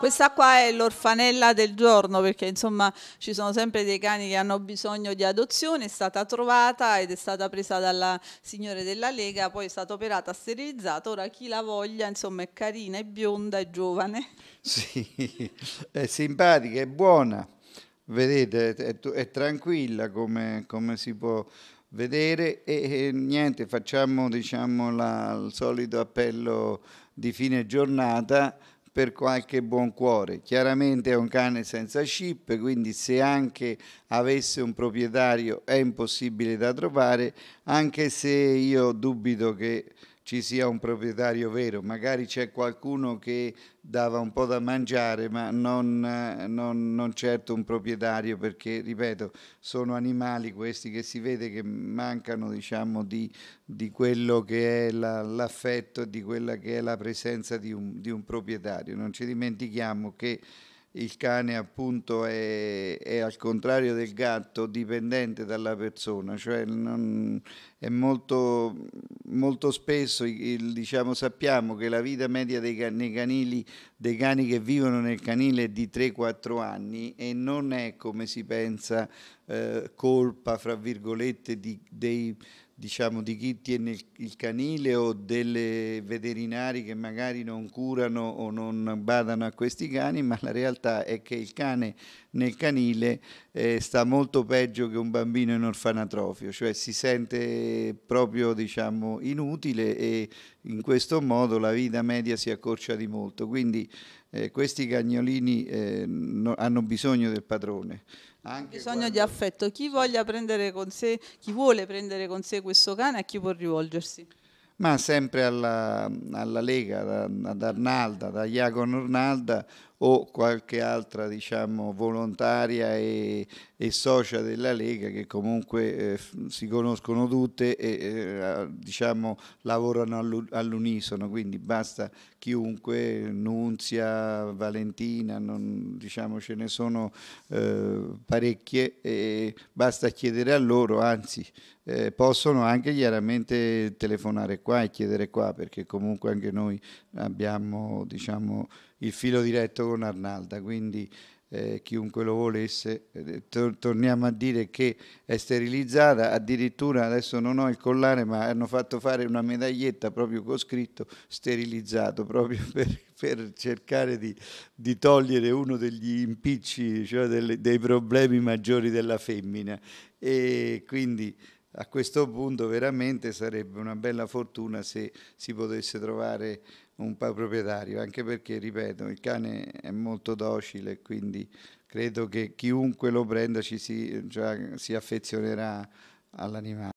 Questa qua è l'orfanella del giorno perché insomma ci sono sempre dei cani che hanno bisogno di adozione, è stata trovata ed è stata presa dalla signore della Lega, poi è stata operata, sterilizzata, ora chi la voglia insomma è carina, è bionda, è giovane. Sì, è simpatica, è buona, vedete, è, è tranquilla come, come si può vedere e, e, niente, facciamo diciamo la, il solito appello di fine giornata per qualche buon cuore. Chiaramente è un cane senza chip, quindi se anche avesse un proprietario è impossibile da trovare, anche se io dubito che ci sia un proprietario vero, magari c'è qualcuno che dava un po' da mangiare, ma non, non, non, certo un proprietario, perché ripeto, sono animali questi che si vede che mancano diciamo, di, di quello che è l'affetto, la, di quella che è la presenza di un, di un proprietario. Non ci dimentichiamo che il cane appunto è, è, al contrario del gatto dipendente dalla persona, cioè non, è molto, molto spesso il, diciamo, sappiamo che la vita media dei, nei canili dei cani che vivono nel canile di 3-4 anni e non è come si pensa eh, colpa, fra virgolette, di, dei, diciamo, di chi tiene il canile o delle veterinari che magari non curano o non badano a questi cani, ma la realtà è che il cane nel canile eh, sta molto peggio che un bambino in orfanatrofio, cioè si sente proprio diciamo, inutile e in questo modo la vita media si accorcia di molto. Quindi eh, questi cagnolini eh, no, hanno bisogno del padrone. Anche bisogno quando... di affetto. Chi, sé, chi vuole prendere con sé questo cane, a chi può rivolgersi? ma sempre alla, alla Lega, ad Arnalda, da Iago Ornalda o qualche altra diciamo, volontaria e, e, socia della Lega che comunque eh, si conoscono tutte e eh, diciamo, lavorano all'unisono, quindi basta chiunque, Nunzia, Valentina, non, diciamo, ce ne sono eh, parecchie e basta chiedere a loro, anzi eh, possono anche chiaramente telefonare qua e chiedere qua perché comunque anche noi abbiamo diciamo, il filo diretto con Arnalda, quindi eh, chiunque lo volesse, eh, to torniamo a dire che è sterilizzata, addirittura adesso non ho il collare ma hanno fatto fare una medaglietta proprio con scritto sterilizzato, proprio per, per cercare di, di, togliere uno degli impicci, cioè delle, dei problemi maggiori della femmina e quindi a questo punto veramente sarebbe una bella fortuna se si potesse trovare un proprietario, anche perché, ripeto, il cane è molto docile, quindi credo che chiunque lo prenda ci si, cioè, si affezionerà all'animale.